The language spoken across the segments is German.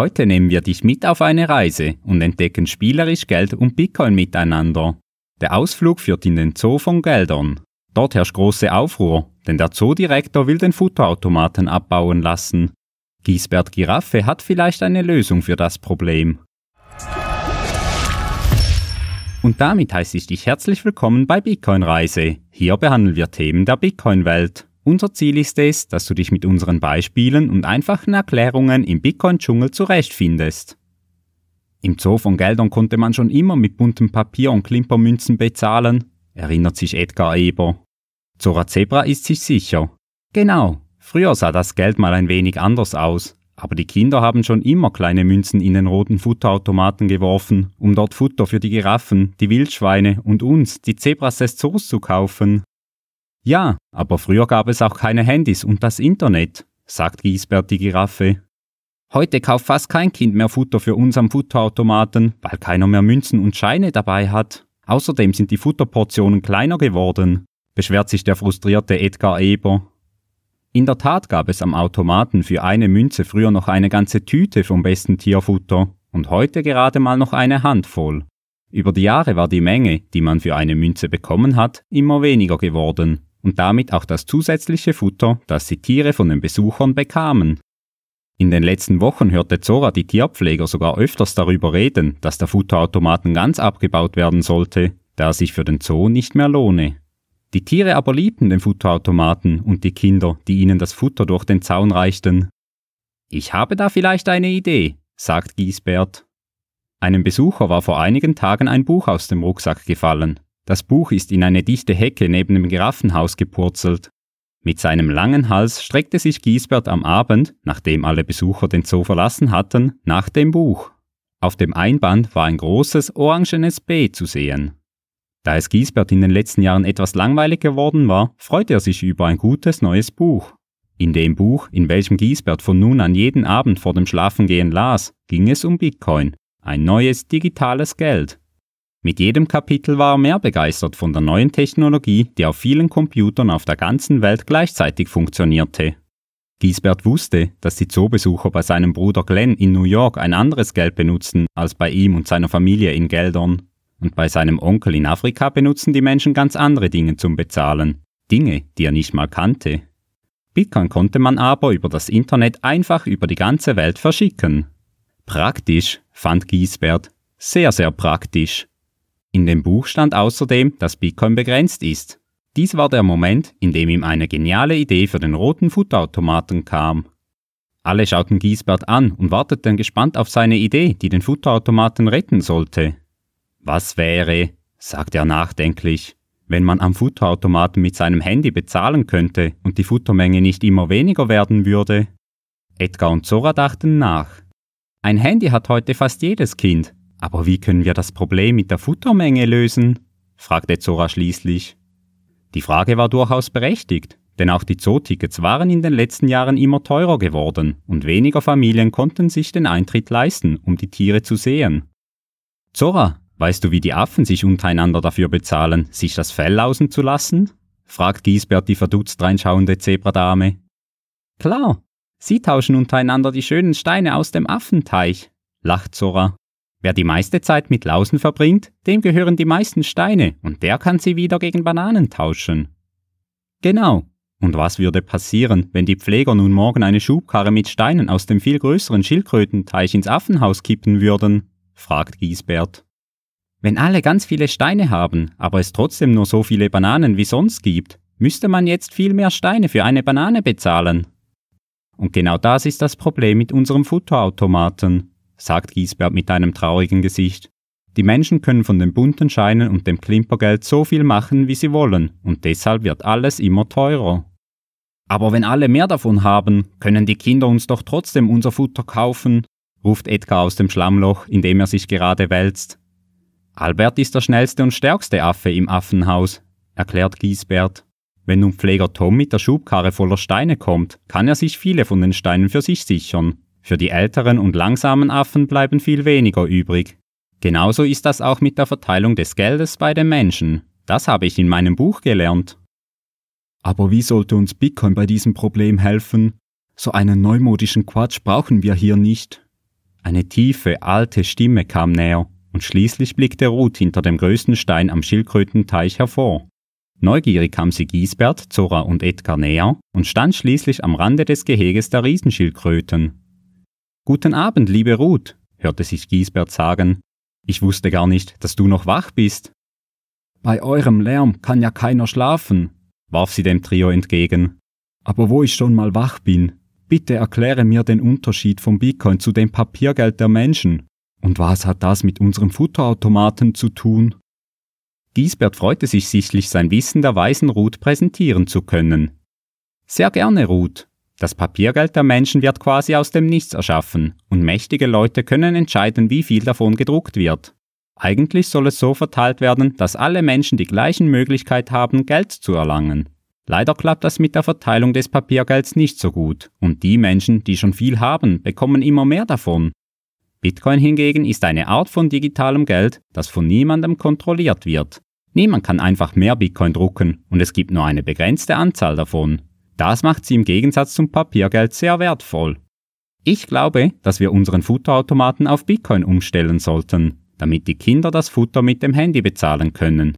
Heute nehmen wir dich mit auf eine Reise und entdecken spielerisch Geld und Bitcoin miteinander. Der Ausflug führt in den Zoo von Geldern. Dort herrscht große Aufruhr, denn der Zoodirektor will den Futterautomaten abbauen lassen. Giesbert Giraffe hat vielleicht eine Lösung für das Problem. Und damit heiße ich dich herzlich willkommen bei Bitcoin Reise. Hier behandeln wir Themen der Bitcoin-Welt. Unser Ziel ist es, dass du dich mit unseren Beispielen und einfachen Erklärungen im Bitcoin-Dschungel zurechtfindest. Im Zoo von Geldern konnte man schon immer mit buntem Papier und Klimpermünzen bezahlen, erinnert sich Edgar Eber. Zora Zebra ist sich sicher. Genau, früher sah das Geld mal ein wenig anders aus, aber die Kinder haben schon immer kleine Münzen in den roten Futterautomaten geworfen, um dort Futter für die Giraffen, die Wildschweine und uns, die Zebras des Zoos, zu kaufen. Ja, aber früher gab es auch keine Handys und das Internet, sagt Giesbert die Giraffe. Heute kauft fast kein Kind mehr Futter für uns am Futterautomaten, weil keiner mehr Münzen und Scheine dabei hat. Außerdem sind die Futterportionen kleiner geworden, beschwert sich der frustrierte Edgar Eber. In der Tat gab es am Automaten für eine Münze früher noch eine ganze Tüte vom besten Tierfutter und heute gerade mal noch eine Handvoll. Über die Jahre war die Menge, die man für eine Münze bekommen hat, immer weniger geworden und damit auch das zusätzliche Futter, das die Tiere von den Besuchern bekamen. In den letzten Wochen hörte Zora die Tierpfleger sogar öfters darüber reden, dass der Futterautomaten ganz abgebaut werden sollte, da er sich für den Zoo nicht mehr lohne. Die Tiere aber liebten den Futterautomaten und die Kinder, die ihnen das Futter durch den Zaun reichten. Ich habe da vielleicht eine Idee, sagt Giesbert. Einem Besucher war vor einigen Tagen ein Buch aus dem Rucksack gefallen, das Buch ist in eine dichte Hecke neben dem Giraffenhaus gepurzelt. Mit seinem langen Hals streckte sich Giesbert am Abend, nachdem alle Besucher den Zoo verlassen hatten, nach dem Buch. Auf dem Einband war ein großes orangenes B zu sehen. Da es Giesbert in den letzten Jahren etwas langweilig geworden war, freute er sich über ein gutes neues Buch. In dem Buch, in welchem Giesbert von nun an jeden Abend vor dem Schlafengehen las, ging es um Bitcoin, ein neues digitales Geld. Mit jedem Kapitel war er mehr begeistert von der neuen Technologie, die auf vielen Computern auf der ganzen Welt gleichzeitig funktionierte. Giesbert wusste, dass die Zoobesucher bei seinem Bruder Glenn in New York ein anderes Geld benutzten als bei ihm und seiner Familie in Geldern. Und bei seinem Onkel in Afrika benutzen die Menschen ganz andere Dinge zum Bezahlen. Dinge, die er nicht mal kannte. Bitcoin konnte man aber über das Internet einfach über die ganze Welt verschicken. Praktisch, fand Giesbert. Sehr, sehr praktisch. In dem Buch stand außerdem, dass Bitcoin begrenzt ist. Dies war der Moment, in dem ihm eine geniale Idee für den roten Futterautomaten kam. Alle schauten Giesbert an und warteten gespannt auf seine Idee, die den Futterautomaten retten sollte. Was wäre, sagte er nachdenklich, wenn man am Futterautomaten mit seinem Handy bezahlen könnte und die Futtermenge nicht immer weniger werden würde? Edgar und Zora dachten nach. Ein Handy hat heute fast jedes Kind, aber wie können wir das Problem mit der Futtermenge lösen? fragte Zora schließlich. Die Frage war durchaus berechtigt, denn auch die Zootickets waren in den letzten Jahren immer teurer geworden und weniger Familien konnten sich den Eintritt leisten, um die Tiere zu sehen. Zora, weißt du, wie die Affen sich untereinander dafür bezahlen, sich das Fell lausen zu lassen? fragt Giesbert die verdutzt reinschauende Zebradame. Klar, sie tauschen untereinander die schönen Steine aus dem Affenteich, lacht Zora. Wer die meiste Zeit mit Lausen verbringt, dem gehören die meisten Steine und der kann sie wieder gegen Bananen tauschen. Genau. Und was würde passieren, wenn die Pfleger nun morgen eine Schubkarre mit Steinen aus dem viel größeren Schildkrötenteich ins Affenhaus kippen würden? fragt Giesbert. Wenn alle ganz viele Steine haben, aber es trotzdem nur so viele Bananen wie sonst gibt, müsste man jetzt viel mehr Steine für eine Banane bezahlen. Und genau das ist das Problem mit unserem Futterautomaten sagt Giesbert mit einem traurigen Gesicht. Die Menschen können von den bunten Scheinen und dem Klimpergeld so viel machen, wie sie wollen, und deshalb wird alles immer teurer. Aber wenn alle mehr davon haben, können die Kinder uns doch trotzdem unser Futter kaufen, ruft Edgar aus dem Schlammloch, in dem er sich gerade wälzt. Albert ist der schnellste und stärkste Affe im Affenhaus, erklärt Giesbert. Wenn nun Pfleger Tom mit der Schubkarre voller Steine kommt, kann er sich viele von den Steinen für sich sichern. Für die älteren und langsamen Affen bleiben viel weniger übrig. Genauso ist das auch mit der Verteilung des Geldes bei den Menschen. Das habe ich in meinem Buch gelernt. Aber wie sollte uns Bitcoin bei diesem Problem helfen? So einen neumodischen Quatsch brauchen wir hier nicht. Eine tiefe, alte Stimme kam näher, und schließlich blickte Ruth hinter dem größten Stein am Schildkrötenteich hervor. Neugierig kam sie Giesbert, Zora und Edgar näher und stand schließlich am Rande des Geheges der Riesenschildkröten. Guten Abend, liebe Ruth, hörte sich Giesbert sagen. Ich wusste gar nicht, dass du noch wach bist. Bei eurem Lärm kann ja keiner schlafen, warf sie dem Trio entgegen. Aber wo ich schon mal wach bin, bitte erkläre mir den Unterschied vom Bitcoin zu dem Papiergeld der Menschen. Und was hat das mit unserem Futterautomaten zu tun? Giesbert freute sich sichtlich, sein Wissen der weisen Ruth präsentieren zu können. Sehr gerne, Ruth, das Papiergeld der Menschen wird quasi aus dem Nichts erschaffen und mächtige Leute können entscheiden, wie viel davon gedruckt wird. Eigentlich soll es so verteilt werden, dass alle Menschen die gleichen Möglichkeit haben, Geld zu erlangen. Leider klappt das mit der Verteilung des Papiergelds nicht so gut und die Menschen, die schon viel haben, bekommen immer mehr davon. Bitcoin hingegen ist eine Art von digitalem Geld, das von niemandem kontrolliert wird. Niemand kann einfach mehr Bitcoin drucken und es gibt nur eine begrenzte Anzahl davon. Das macht sie im Gegensatz zum Papiergeld sehr wertvoll. Ich glaube, dass wir unseren Futterautomaten auf Bitcoin umstellen sollten, damit die Kinder das Futter mit dem Handy bezahlen können.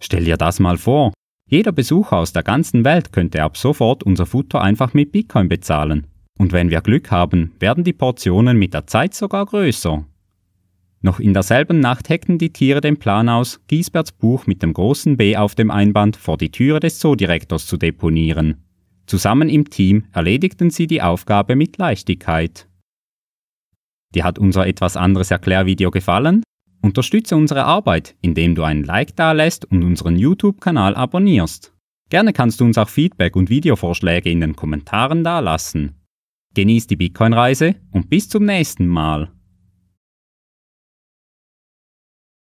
Stell dir das mal vor. Jeder Besucher aus der ganzen Welt könnte ab sofort unser Futter einfach mit Bitcoin bezahlen. Und wenn wir Glück haben, werden die Portionen mit der Zeit sogar größer. Noch in derselben Nacht heckten die Tiere den Plan aus, Giesberts Buch mit dem großen B auf dem Einband vor die Türe des Zoodirektors zu deponieren. Zusammen im Team erledigten sie die Aufgabe mit Leichtigkeit. Dir hat unser etwas anderes Erklärvideo gefallen? Unterstütze unsere Arbeit, indem du einen Like dalässt und unseren YouTube-Kanal abonnierst. Gerne kannst du uns auch Feedback und Videovorschläge in den Kommentaren dalassen. Genieß die Bitcoin-Reise und bis zum nächsten Mal.